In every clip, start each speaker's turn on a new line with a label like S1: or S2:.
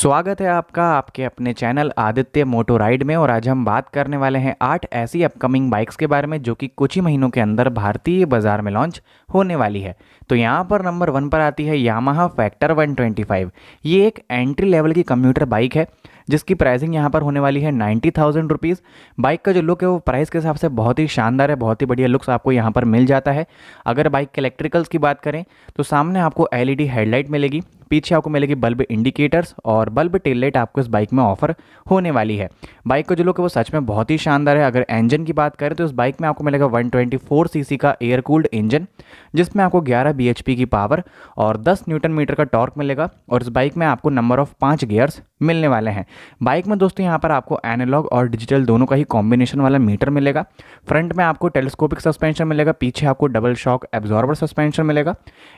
S1: स्वागत है आपका आपके अपने चैनल आदित्य मोटो राइड में और आज हम बात करने वाले हैं आठ ऐसी अपकमिंग बाइक्स के बारे में जो कि कुछ ही महीनों के अंदर भारतीय बाजार में लॉन्च होने वाली है तो यहाँ पर नंबर वन पर आती है यामाहा फैक्टर 125 ये एक एंट्री लेवल की कंप्यूटर बाइक है जिसकी प्राइसिंग यहाँ पर होने वाली है नाइन्टी थाउजेंड रुपीज़ बाइक का जो लुक है वो प्राइस के हिसाब से बहुत ही शानदार है बहुत ही बढ़िया लुक्स आपको यहाँ पर मिल जाता है अगर बाइक के इलेक्ट्रिकल्स की बात करें तो सामने आपको एलईडी हेडलाइट मिलेगी पीछे आपको मिलेगी बल्ब इंडिकेटर्स और बल्ब टेल लाइट आपको इस बाइक में ऑफर होने वाली है बाइक का जो लुक है वो सच में बहुत ही शानदार है अगर इंजन की बात करें तो इस बाइक में आपको मिलेगा 124 सीसी का एयर कूल्ड इंजन जिसमें आपको 11 बीएचपी की पावर और 10 न्यूटन मीटर का टॉर्क मिलेगा और इस बाइक में आपको नंबर ऑफ पाँच गियर्स मिलने वाले हैं बाइक में दोस्तों यहाँ पर आपको एनालॉग और डिजिटल दोनों का ही कॉम्बिनेशन वाला मीटर मिलेगा फ्रंट में आपको टेलीस्कोपिक सस्पेंशन मिलेगा पीछे आपको डबल शॉक एब्जॉर्बर सस्पेंशन मिलेगा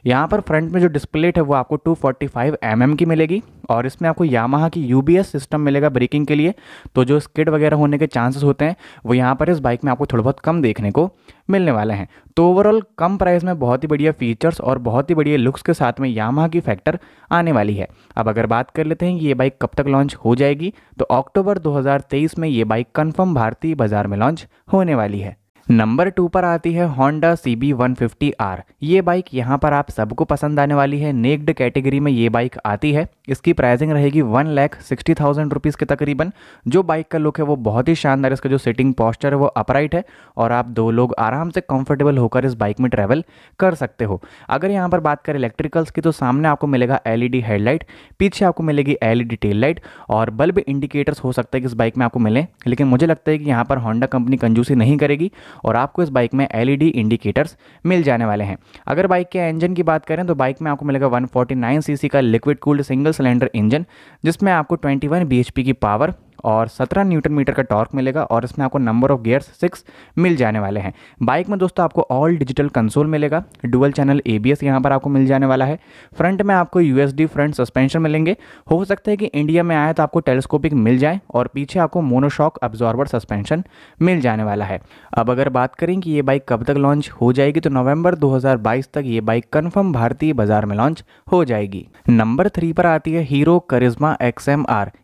S1: यहाँ पर फ्रंट में जो डिस्प्लेट है वो आपको टू एम mm की मिलेगी और इसमें आपको यामाहा की यू सिस्टम मिलेगा ब्रेकिंग के लिए तो जो स्किड वगैरह होने के चांसेस होते हैं वो यहाँ पर इस बाइक में आपको थोड़ा बहुत कम देखने को मिलने वाले हैं तो ओवरऑल कम प्राइस में बहुत ही बढ़िया फीचर्स और बहुत ही बढ़िया लुक्स के साथ में यामाहा की फैक्टर आने वाली है अब अगर बात कर लेते हैं कि ये बाइक कब तक लॉन्च हो जाएगी तो अक्टूबर दो में ये बाइक कन्फर्म भारतीय बाज़ार में लॉन्च होने वाली है नंबर टू पर आती है Honda C B one fifty R ये बाइक यहाँ पर आप सबको पसंद आने वाली है नेक्ड कैटेगरी में ये बाइक आती है इसकी प्राइसिंग रहेगी one lakh sixty thousand rupees के तकरीबन जो बाइक का लुक है वो बहुत ही शानदार इसका जो सिटिंग पॉस्चर है वो अपराइट है और आप दो लोग आराम से कंफर्टेबल होकर इस बाइक में ट्रैवल कर सकते हो अगर यहाँ पर बात करें इलेक्ट्रिकल्स की तो सामने आपको मिलेगा एल ई हेडलाइट पीछे आपको मिलेगी एल ई टेल लाइट और बल्ब इंडिकेटर्स हो सकता है कि इस बाइक में आपको मिले लेकिन मुझे लगता है कि यहाँ पर होंडा कंपनी कंजूसी नहीं करेगी और आपको इस बाइक में एल इंडिकेटर्स मिल जाने वाले हैं अगर बाइक के इंजन की बात करें तो बाइक में आपको मिलेगा वन फोर्टी का liquid cooled single cylinder engine जिसमें आपको ट्वेंटी वन की पावर और 17 न्यूटन मीटर का टॉर्क मिलेगा और इसमें आपको नंबर ऑफ गियर्स सिक्स मिल जाने वाले हैं बाइक में दोस्तों आपको ऑल डिजिटल कंसोल मिलेगा डुअल चैनल ए बी यहाँ पर आपको मिल जाने वाला है फ्रंट में आपको यू फ्रंट सस्पेंशन मिलेंगे हो सकता है कि इंडिया में आए तो आपको टेलीस्कोपिक मिल जाए और पीछे आपको मोनोशॉक अब्जॉर्वर सस्पेंशन मिल जाने वाला है अब अगर बात करें कि ये बाइक कब तक लॉन्च हो जाएगी तो नवंबर 2022 तक ये बाइक कन्फर्म भारतीय बाजार में लॉन्च हो जाएगी नंबर थ्री पर आती है हीरो करिज्मा एक्स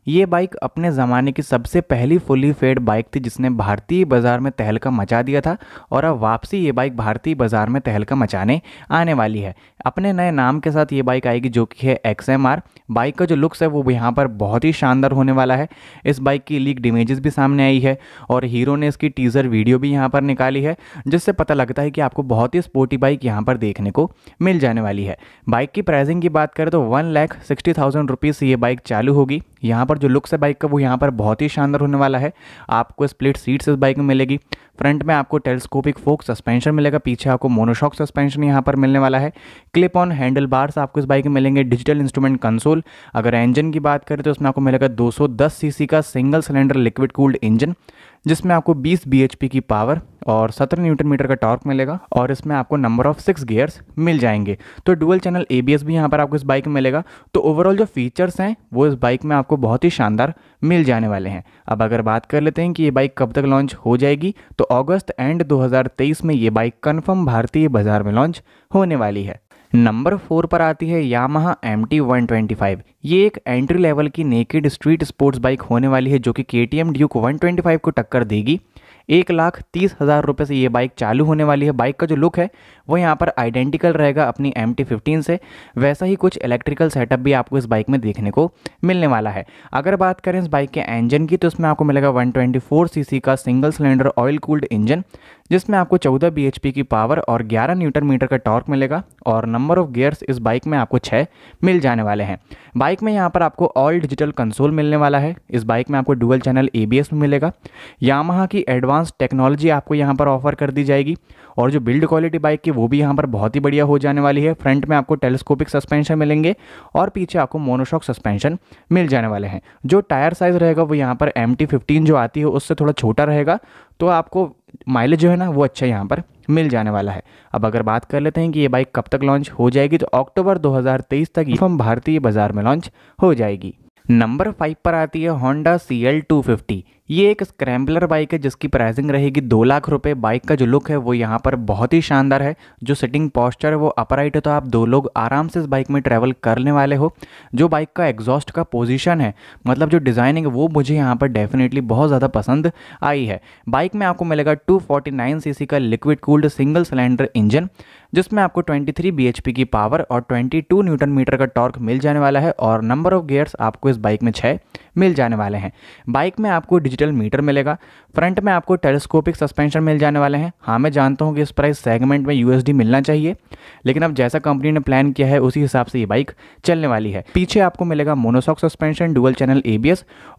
S1: ये बाइक अपने ज़माने यानी की सबसे पहली फुली फेड बाइक थी जिसने भारतीय बाज़ार में तहलका मचा दिया था और अब वापसी ये बाइक भारतीय बाज़ार में तहलका मचाने आने वाली है अपने नए नाम के साथ ये बाइक आएगी जो कि है एक्स बाइक का जो लुक्स है वो यहाँ पर बहुत ही शानदार होने वाला है इस बाइक की लीक इमेजेस भी सामने आई है और हीरो ने इसकी टीज़र वीडियो भी यहाँ पर निकाली है जिससे पता लगता है कि आपको बहुत ही स्पोर्टी बाइक यहाँ पर देखने को मिल जाने वाली है बाइक की प्राइसिंग की बात करें तो one lakh sixty thousand rupees ये बाइक चालू होगी यहाँ पर जो लुक्स है बाइक का वो यहाँ पर बहुत ही शानदार होने वाला है आपको स्प्लिट सीट्स इस बाइक में मिलेगी फ्रंट में आपको टेलीस्कोपिक फोक सस्पेंशन मिलेगा पीछे आपको मोनोशॉक सस्पेंशन यहाँ पर मिलने वाला है क्लिप ऑन हैंडल बार्स आपको इस बाइक में मिलेंगे डिजिटल इंस्ट्रूमेंट कंसोल अगर इंजन की बात करें तो इसमें आपको मिलेगा दो सीसी का single cylinder liquid cooled engine जिसमें आपको 20 बी की पावर और 17 न्यूटन मीटर का टॉर्क मिलेगा और इसमें आपको नंबर ऑफ सिक्स गियर्स मिल जाएंगे तो डुअल चैनल ए भी यहाँ पर आपको इस बाइक में मिलेगा तो ओवरऑल जो फीचर्स हैं वो इस बाइक में आपको बहुत ही शानदार मिल जाने वाले हैं अब अगर बात कर लेते हैं कि ये बाइक कब तक लॉन्च हो जाएगी तो ऑगस्ट एंड दो में ये बाइक कन्फर्म भारतीय बाज़ार में लॉन्च होने वाली है नंबर फोर पर आती है Yamaha M T one twenty five ये एक एंट्री लेवल की नेकेड स्ट्रीट स्पोर्ट्स बाइक होने वाली है जो कि K T M Duke one twenty five को टक्कर देगी एक लाख तीस हज़ार रुपये से ये बाइक चालू होने वाली है बाइक का जो लुक है वो यहाँ पर आइडेंटिकल रहेगा अपनी एम टी फिफ्टीन से वैसा ही कुछ इलेक्ट्रिकल सेटअप भी आपको इस बाइक में देखने को मिलने वाला है अगर बात करें इस बाइक के इंजन की तो इसमें आपको मिलेगा 124 ट्वेंटी का single cylinder oil cooled engine जिसमें आपको 14 बी की पावर और 11 न्यूटन मीटर का टॉर्क मिलेगा और नंबर ऑफ गियर्स इस बाइक में आपको छः मिल जाने वाले हैं बाइक में यहाँ पर आपको ऑल डिजिटल कंसोल मिलने वाला है इस बाइक में आपको डुअल चैनल ए में मिलेगा यामाहा की एडवांस टेक्नोलॉजी आपको यहाँ पर ऑफर कर दी जाएगी और जो बिल्ड क्वालिटी बाइक की वो भी यहाँ पर बहुत ही बढ़िया हो जाने वाली है फ्रंट में आपको टेलीस्कोपिक सस्पेंशन मिलेंगे और पीछे आपको मोनोशॉक सस्पेंशन मिल जाने वाले हैं जो टायर साइज़ रहेगा वो यहाँ पर एम जो आती है उससे थोड़ा छोटा रहेगा तो आपको माइलेज जो है ना वो अच्छा यहाँ पर मिल जाने वाला है अब अगर बात कर लेते हैं कि ये बाइक कब तक लॉन्च हो जाएगी तो अक्टूबर 2023 तक ये भारतीय बाजार में लॉन्च हो जाएगी नंबर फाइव पर आती है Honda C L two fifty ये एक स्क्रैम्बलर बाइक है जिसकी प्राइसिंग रहेगी दो लाख रुपए बाइक का जो लुक है वो यहाँ पर बहुत ही शानदार है जो सिटिंग पॉस्चर है वो अपराइट है तो आप दो लोग आराम से इस बाइक में ट्रैवल करने वाले हो जो बाइक का एग्जॉस्ट का पोजीशन है मतलब जो डिज़ाइनिंग वो मुझे यहाँ पर डेफिनेटली बहुत ज़्यादा पसंद आई है बाइक में आपको मिलेगा टू फोर्टी का liquid cooled single cylinder engine जिसमें आपको 23 bhp की पावर और 22 न्यूटन मीटर का टॉर्क मिल जाने वाला है और नंबर ऑफ गियर्स आपको इस बाइक में छः मिल जाने वाले हैं बाइक में आपको डिजिटल मीटर मिलेगा फ्रंट में आपको टेलीस्कोपिक सस्पेंशन मिल जाने वाले हैं हाँ मैं जानता हूँ कि इस प्राइस सेगमेंट में यूएसडी मिलना चाहिए लेकिन अब जैसा कंपनी ने प्लान किया है उसी हिसाब से ये बाइक चलने वाली है पीछे आपको मिलेगा monoshock suspension dual channel A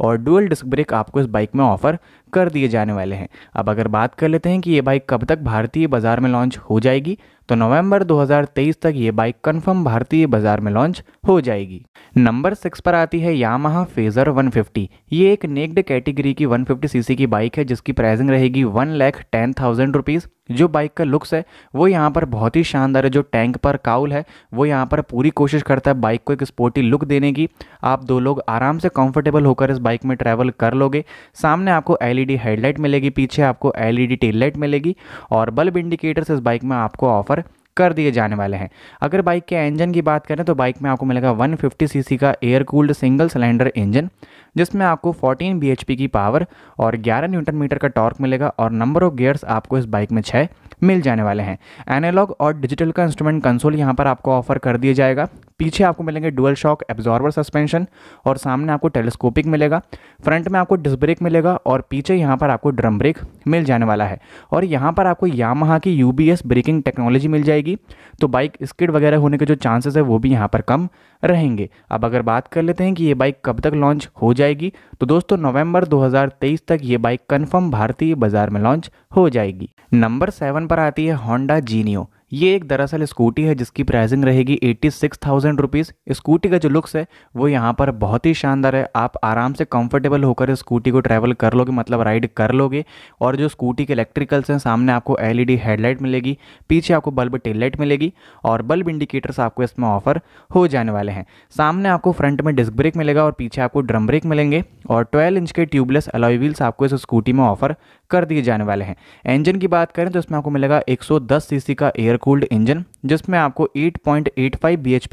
S1: और डुअल डिस्क ब्रेक आपको इस बाइक में ऑफर कर दिए जाने वाले हैं अब अगर बात कर लेते हैं कि ये बाइक कब तक भारतीय बाजार में लॉन्च हो जाएगी तो नवंबर 2023 तक ये बाइक कंफर्म भारतीय बाजार में लॉन्च हो जाएगी नंबर सिक्स पर आती है यामाहा फेजर 150 ये एक नेक्ड कैटेगरी की 150 सीसी की बाइक है जिसकी प्राइसिंग रहेगी one lakh ten thousand rupees जो बाइक का लुक्स है वो यहाँ पर बहुत ही शानदार है जो टैंक पर काउल है वो यहाँ पर पूरी कोशिश करता है बाइक को एक स्पोर्टी लुक देने की आप दो लोग आराम से कंफर्टेबल होकर इस बाइक में ट्रैवल कर लोगे सामने आपको एल एलईडी हेडलाइट मिलेगी पीछे आपको एलईडी टेल लाइट मिलेगी और बल्ब इंडिकेटर्स इस बाइक में आपको ऑफर कर दिए जाने वाले हैं अगर बाइक के इंजन की बात करें तो बाइक में आपको मिलेगा 150 सीसी का air cooled single cylinder engine जिसमें आपको 14 bhp की पावर और 11 न्यूटन मीटर का टॉर्क मिलेगा और नंबर ऑफ गियर्स आपको इस बाइक में छः मिल जाने वाले हैं एनालॉग और डिजिटल का इंस्ट्रूमेंट कंसोल यहाँ पर आपको ऑफर कर दिया जाएगा पीछे आपको मिलेंगे डुअल शॉक एब्जॉर्वर सस्पेंशन और सामने आपको टेलीस्कोपिक मिलेगा फ्रंट में आपको डिस्क ब्रेक मिलेगा और पीछे यहाँ पर आपको ड्रम ब्रेक मिल जाने वाला है और यहाँ पर आपको यामहा की यू ब्रेकिंग टेक्नोलॉजी मिल जाएगी रहेगी तो बाइक स्किड वगैरह होने के जो चांसेस है वो भी यहाँ पर कम रहेंगे अब अगर बात कर लेते हैं कि ये बाइक कब तक लॉन्च हो जाएगी तो दोस्तों नवंबर 2023 तक ये बाइक कन्फर्म भारतीय बाजार में लॉन्च हो जाएगी नंबर सेवन पर आती है होंडा जीनियो ये एक दरअसल स्कूटी है जिसकी प्राइसिंग रहेगी eighty six thousand rupees scooty का जो लुक्स है वो यहाँ पर बहुत ही शानदार है आप आराम से कंफर्टेबल होकर स्कूटी को ट्रैवल कर लोगे मतलब राइड कर लोगे और जो स्कूटी के इलेक्ट्रिकल्स हैं सामने आपको एलईडी हेडलाइट e मिलेगी पीछे आपको बल्ब टेल लाइट मिलेगी और बल्ब इंडिकेटर्स आपको इसमें ऑफर हो जाने वाले हैं सामने आपको फ्रंट में डिस्क ब्रेक मिलेगा और पीछे आपको ड्रम ब्रेक मिलेंगे और ट्वेल्व इंच के ट्यूबलेस अलॉय व्हील्स आपको इस स्कूटी में ऑफर कर दिए जाने वाले हैं इंजन की बात करें तो इसमें आपको मिलेगा एक सीसी का एयर एयर इंजन जिसमें आपको 8.85 पॉइंट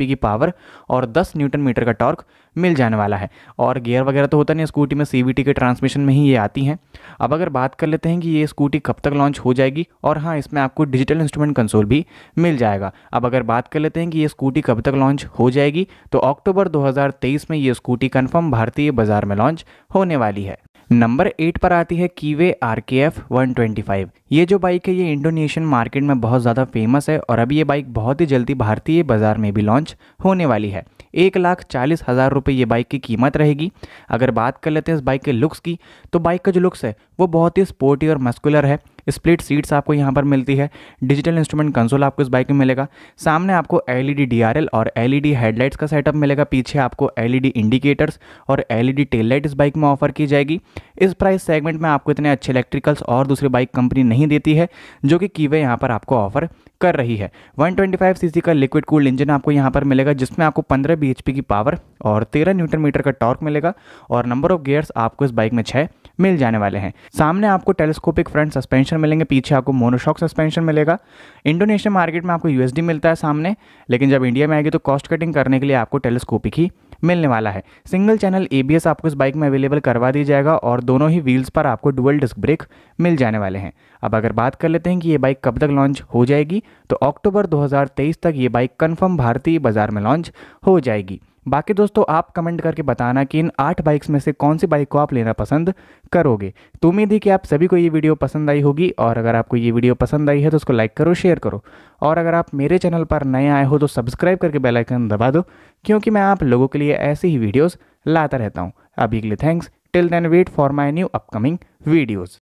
S1: की पावर और 10 न्यूटन मीटर का टॉर्क मिल जाने वाला है और गियर वगैरह तो होता नहीं स्कूटी में सी के ट्रांसमिशन में ही ये आती हैं अब अगर बात कर लेते हैं कि ये स्कूटी कब तक लॉन्च हो जाएगी और हाँ इसमें आपको डिजिटल इंस्ट्रूमेंट कंसोल भी मिल जाएगा अब अगर बात कर लेते हैं कि ये स्कूटी कब तक लॉन्च हो जाएगी तो अक्टूबर दो में ये स्कूटी कन्फर्म भारतीय बाजार में लॉन्च होने वाली है नंबर एट पर आती है Keeway R K F one twenty five ये जो बाइक है ये इंडोनेशियन मार्केट में बहुत ज़्यादा फेमस है और अब ये बाइक बहुत ही जल्दी भारतीय बाज़ार में भी लॉन्च होने वाली है एक लाख चालीस हज़ार रुपये ये बाइक की कीमत रहेगी अगर बात कर लेते हैं इस बाइक के लुक्स की तो बाइक का जो लुक्स है वो बहुत ही स्पोर्टी और मस्कुलर है स्प्लिट सीट्स आपको यहाँ पर मिलती है डिजिटल इंस्ट्रूमेंट कंसोल आपको इस बाइक में मिलेगा सामने आपको एल ई e और एल हेडलाइट्स e का सेटअप मिलेगा पीछे आपको एल इंडिकेटर्स e और एल ई टेल लाइट इस बाइक में ऑफर की जाएगी इस प्राइस सेगमेंट में आपको इतने अच्छे इलेक्ट्रिकल्स और दूसरी बाइक कंपनी नहीं देती है जो कि कीवे यहाँ पर आपको ऑफर कर रही है 125 सीसी का लिक्विड कूल्ड इंजन आपको यहाँ पर मिलेगा जिसमें आपको 15 bhp की पावर और 13 न्यूटन मीटर का टॉर्क मिलेगा और नंबर ऑफ गियर्स आपको इस बाइक में छः मिल जाने वाले हैं सामने आपको टेलीस्कोपिक फ्रंट सस्पेंशन मिलेंगे पीछे आपको मोनोशॉक सस्पेंशन मिलेगा इंडोनेशिया मार्केट में आपको यूएसडी मिलता है सामने लेकिन जब इंडिया में आएगी तो कॉस्ट कटिंग करने के लिए आपको टेलीस्कोपिक ही मिलने वाला है सिंगल चैनल एबीएस आपको इस बाइक में अवेलेबल करवा दी जाएगा और दोनों ही व्हील्स पर आपको डुअल डिस्क ब्रेक मिल जाने वाले हैं अब अगर बात कर लेते हैं कि ये बाइक कब तक लॉन्च हो जाएगी तो अक्टूबर 2023 तक ये बाइक कन्फर्म भारतीय बाजार में लॉन्च हो जाएगी बाकी दोस्तों आप कमेंट करके बताना कि इन आठ बाइक्स में से कौन सी बाइक को आप लेना पसंद करोगे तो उम्मीद है कि आप सभी को ये वीडियो पसंद आई होगी और अगर आपको ये वीडियो पसंद आई है तो उसको लाइक करो शेयर करो और अगर आप मेरे चैनल पर नए आए हो तो सब्सक्राइब करके बेलाइकन दबा दो क्योंकि मैं आप लोगों के लिए ऐसी ही वीडियोज़ लाता रहता हूँ अभी के लिए thanks till then wait for my new upcoming videos